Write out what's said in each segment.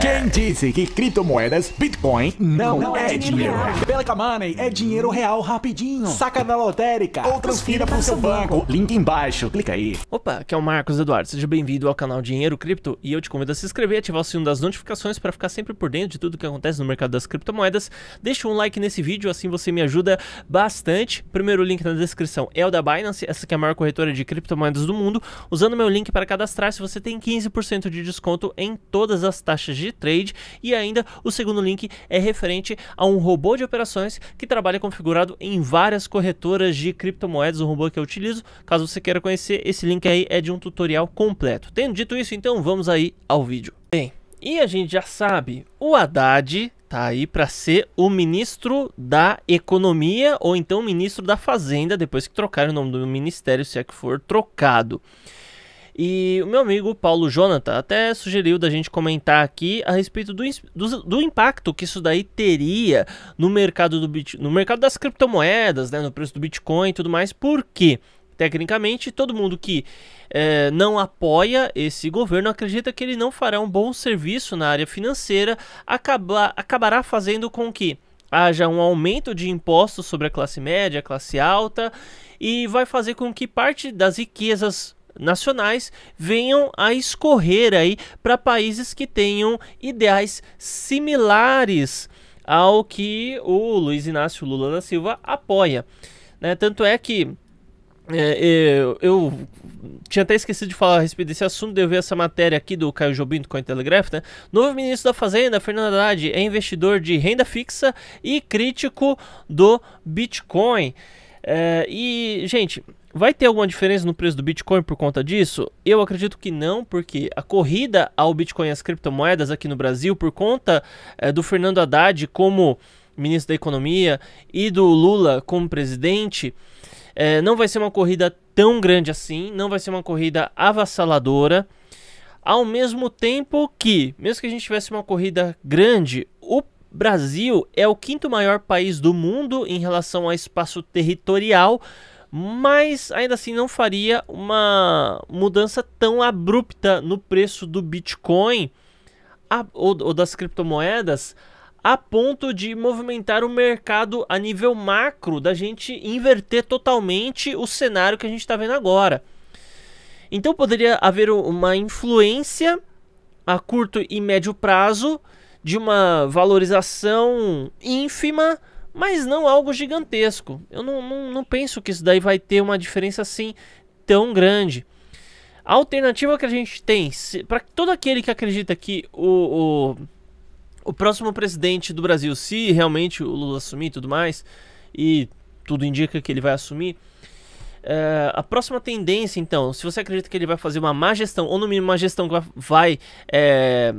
Quem disse que criptomoedas, Bitcoin, não, não é, é dinheiro? dinheiro. Pelica Money é dinheiro real rapidinho. Saca da lotérica ou transfira para o seu banco. banco. Link embaixo, clica aí. Opa, aqui é o Marcos Eduardo. Seja bem-vindo ao canal Dinheiro Cripto e eu te convido a se inscrever e ativar o sino das notificações para ficar sempre por dentro de tudo que acontece no mercado das criptomoedas. Deixa um like nesse vídeo, assim você me ajuda bastante. Primeiro link na descrição é o da Binance, essa que é a maior corretora de criptomoedas do mundo. Usando meu link para cadastrar, se você tem 15% de desconto em tem todas as taxas de trade e ainda o segundo link é referente a um robô de operações que trabalha configurado em várias corretoras de criptomoedas, o robô que eu utilizo. Caso você queira conhecer, esse link aí é de um tutorial completo. Tendo dito isso, então vamos aí ao vídeo. Bem, e a gente já sabe, o Haddad tá aí para ser o ministro da Economia ou então ministro da Fazenda, depois que trocarem o nome do ministério, se é que for trocado. E o meu amigo Paulo Jonathan até sugeriu da gente comentar aqui a respeito do, do, do impacto que isso daí teria no mercado, do bit, no mercado das criptomoedas, né, no preço do Bitcoin e tudo mais, porque tecnicamente todo mundo que é, não apoia esse governo acredita que ele não fará um bom serviço na área financeira, acaba, acabará fazendo com que haja um aumento de impostos sobre a classe média, a classe alta, e vai fazer com que parte das riquezas nacionais venham a escorrer aí para países que tenham ideais similares ao que o Luiz Inácio Lula da Silva apoia. Né? Tanto é que é, eu, é, eu, tinha até esquecido de falar a respeito desse assunto, eu vi essa matéria aqui do Caio Jobim do Cointelegraph, né? Novo ministro da Fazenda, Fernando Haddad, é investidor de renda fixa e crítico do Bitcoin. É, e, gente, Vai ter alguma diferença no preço do Bitcoin por conta disso? Eu acredito que não, porque a corrida ao Bitcoin e às criptomoedas aqui no Brasil, por conta é, do Fernando Haddad como ministro da Economia e do Lula como presidente, é, não vai ser uma corrida tão grande assim, não vai ser uma corrida avassaladora. Ao mesmo tempo que, mesmo que a gente tivesse uma corrida grande, o Brasil é o quinto maior país do mundo em relação a espaço territorial mas ainda assim não faria uma mudança tão abrupta no preço do Bitcoin a, ou, ou das criptomoedas a ponto de movimentar o mercado a nível macro, da gente inverter totalmente o cenário que a gente está vendo agora. Então poderia haver uma influência a curto e médio prazo de uma valorização ínfima mas não algo gigantesco. Eu não, não, não penso que isso daí vai ter uma diferença assim tão grande. A alternativa que a gente tem, para todo aquele que acredita que o, o, o, próximo presidente do Brasil, se realmente o Lula assumir e tudo mais, e tudo indica que ele vai assumir, é, a próxima tendência, então, se você acredita que ele vai fazer uma má gestão, ou no mínimo uma gestão que vai, é,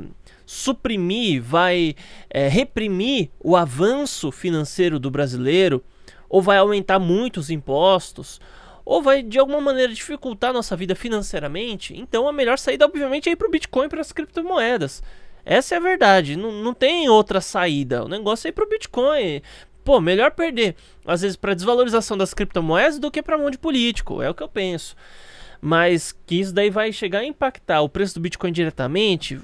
suprimir, vai é, reprimir o avanço financeiro do brasileiro, ou vai aumentar muito os impostos, ou vai de alguma maneira dificultar nossa vida financeiramente, então a melhor saída, obviamente, é ir para o Bitcoin para as criptomoedas. Essa é a verdade, não, não tem outra saída. O negócio é ir para o Bitcoin. Pô, melhor perder, às vezes, para desvalorização das criptomoedas do que para mão de político, é o que eu penso. Mas que isso daí vai chegar a impactar o preço do Bitcoin diretamente,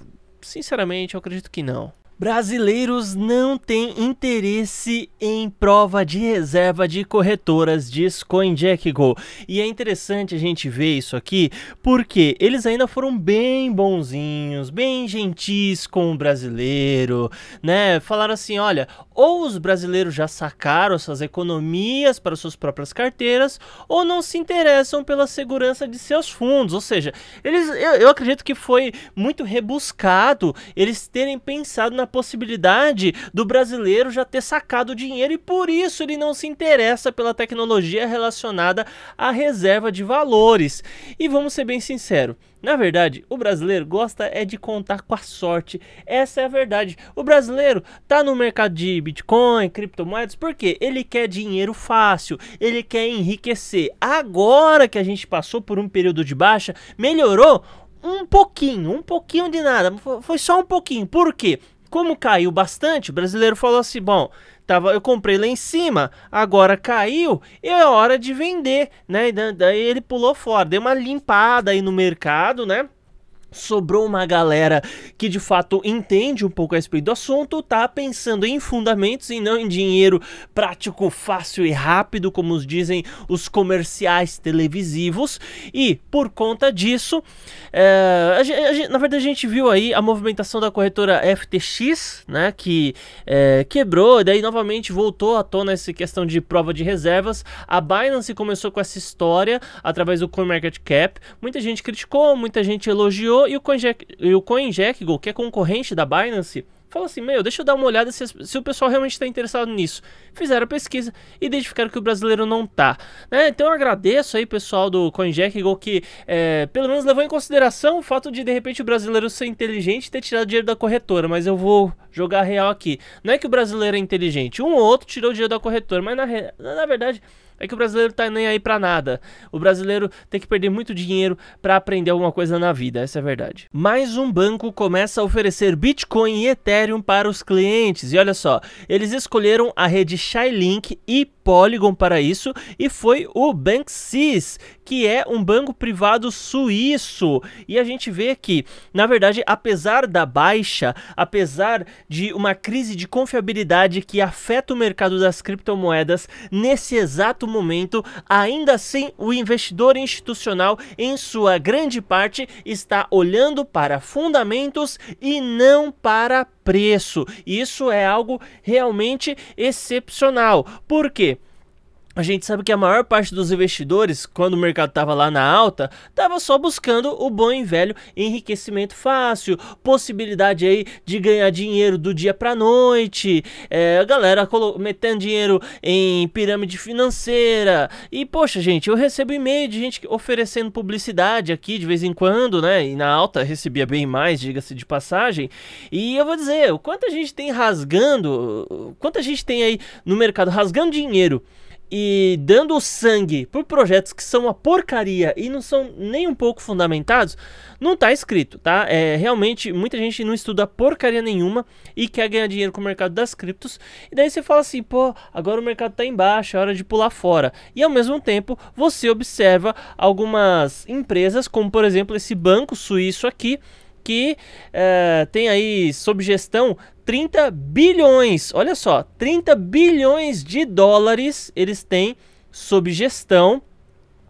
Sinceramente, eu acredito que não. Brasileiros não têm interesse em prova de reserva de corretoras, diz CoinJackGo. E é interessante a gente ver isso aqui, porque eles ainda foram bem bonzinhos, bem gentis com o brasileiro, né? Falaram assim, olha, ou os brasileiros já sacaram suas economias para suas próprias carteiras, ou não se interessam pela segurança de seus fundos. Ou seja, eles, eu, eu acredito que foi muito rebuscado eles terem pensado na a possibilidade do brasileiro já ter sacado o dinheiro e por isso ele não se interessa pela tecnologia relacionada à reserva de valores. E vamos ser bem sinceros. Na verdade, o brasileiro gosta é de contar com a sorte. Essa é a verdade. O brasileiro tá no mercado de Bitcoin, criptomoedas, porque ele quer dinheiro fácil, ele quer enriquecer. Agora que a gente passou por um período de baixa, melhorou um pouquinho, um pouquinho de nada, foi só um pouquinho. Por quê? Como caiu bastante, o brasileiro falou assim: bom, tava, eu comprei lá em cima, agora caiu, é hora de vender, né? daí ele pulou fora, deu uma limpada aí no mercado, né? sobrou uma galera que de fato entende um pouco a respeito do assunto, tá pensando em fundamentos e não em dinheiro prático, fácil e rápido, como dizem os comerciais televisivos. E por conta disso, é, a a, na verdade a gente viu aí a movimentação da corretora FTX, né, que é, quebrou, e daí novamente voltou à tona essa questão de prova de reservas. A Binance começou com essa história através do CoinMarketCap. Muita gente criticou, muita gente elogiou olhou e o, CoinJack, e o CoinJackGo, que é concorrente da Binance, falou assim: Meu, deixa eu dar uma olhada se, se o pessoal realmente está interessado nisso. Fizeram a pesquisa e identificaram que o brasileiro não tá. Né? Então eu agradeço aí, pessoal do CoinJackGo, que é, pelo menos levou em consideração o fato de de repente o brasileiro ser inteligente e ter tirado dinheiro da corretora. Mas eu vou jogar real aqui. Não é que o brasileiro é inteligente, um ou outro tirou dinheiro da corretora, mas na, na verdade. É que o brasileiro tá nem aí para nada. O brasileiro tem que perder muito dinheiro para aprender alguma coisa na vida, essa é a verdade. Mais um banco começa a oferecer Bitcoin e Ethereum para os clientes. E olha só, eles escolheram a rede Shylink e Polygon para isso e foi o Banksys, que é um banco privado suíço. E a gente vê que, na verdade, apesar da baixa, apesar de uma crise de confiabilidade que afeta o mercado das criptomoedas, nesse exato momento, ainda assim o investidor institucional, em sua grande parte, está olhando para fundamentos e não para preço. Isso é algo realmente excepcional. Por quê? A gente sabe que a maior parte dos investidores, quando o mercado estava lá na alta, estava só buscando o bom e velho enriquecimento fácil, possibilidade aí de ganhar dinheiro do dia para noite, é, a galera metendo dinheiro em pirâmide financeira. E poxa, gente, eu recebo e-mail de gente oferecendo publicidade aqui de vez em quando, né? E na alta recebia bem mais, diga-se de passagem. E eu vou dizer, o quanto a gente tem rasgando, quanto a gente tem aí no mercado rasgando dinheiro e dando sangue por projetos que são uma porcaria e não são nem um pouco fundamentados, não tá escrito, tá? É, realmente, muita gente não estuda porcaria nenhuma e quer ganhar dinheiro com o mercado das criptos. E daí você fala assim, pô, agora o mercado tá embaixo, é hora de pular fora. E ao mesmo tempo, você observa algumas empresas, como por exemplo esse banco suíço aqui, que é, tem aí sob gestão 30 bilhões, olha só, 30 bilhões de dólares eles têm sob gestão.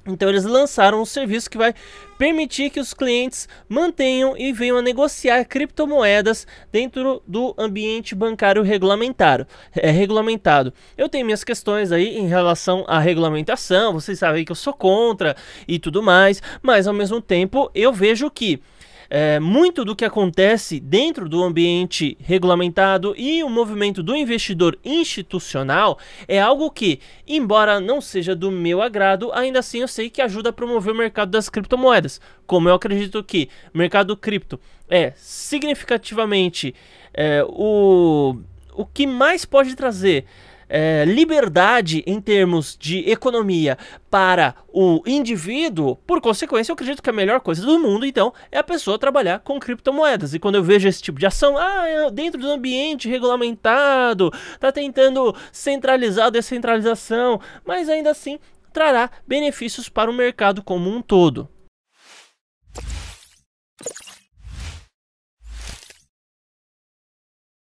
Então eles lançaram um serviço que vai permitir que os clientes mantenham e venham a negociar criptomoedas dentro do ambiente bancário regulamentado. É regulamentado. Eu tenho minhas questões aí em relação à regulamentação, vocês sabem que eu sou contra e tudo mais, mas ao mesmo tempo eu vejo que é, muito do que acontece dentro do ambiente regulamentado e o movimento do investidor institucional é algo que, embora não seja do meu agrado, ainda assim eu sei que ajuda a promover o mercado das criptomoedas. Como eu acredito que o mercado cripto é significativamente é, o, o que mais pode trazer é, liberdade em termos de economia para o indivíduo, por consequência, eu acredito que a melhor coisa do mundo, então, é a pessoa trabalhar com criptomoedas. E quando eu vejo esse tipo de ação, ah, é dentro do ambiente regulamentado, tá tentando centralizar a descentralização, mas ainda assim trará benefícios para o mercado como um todo.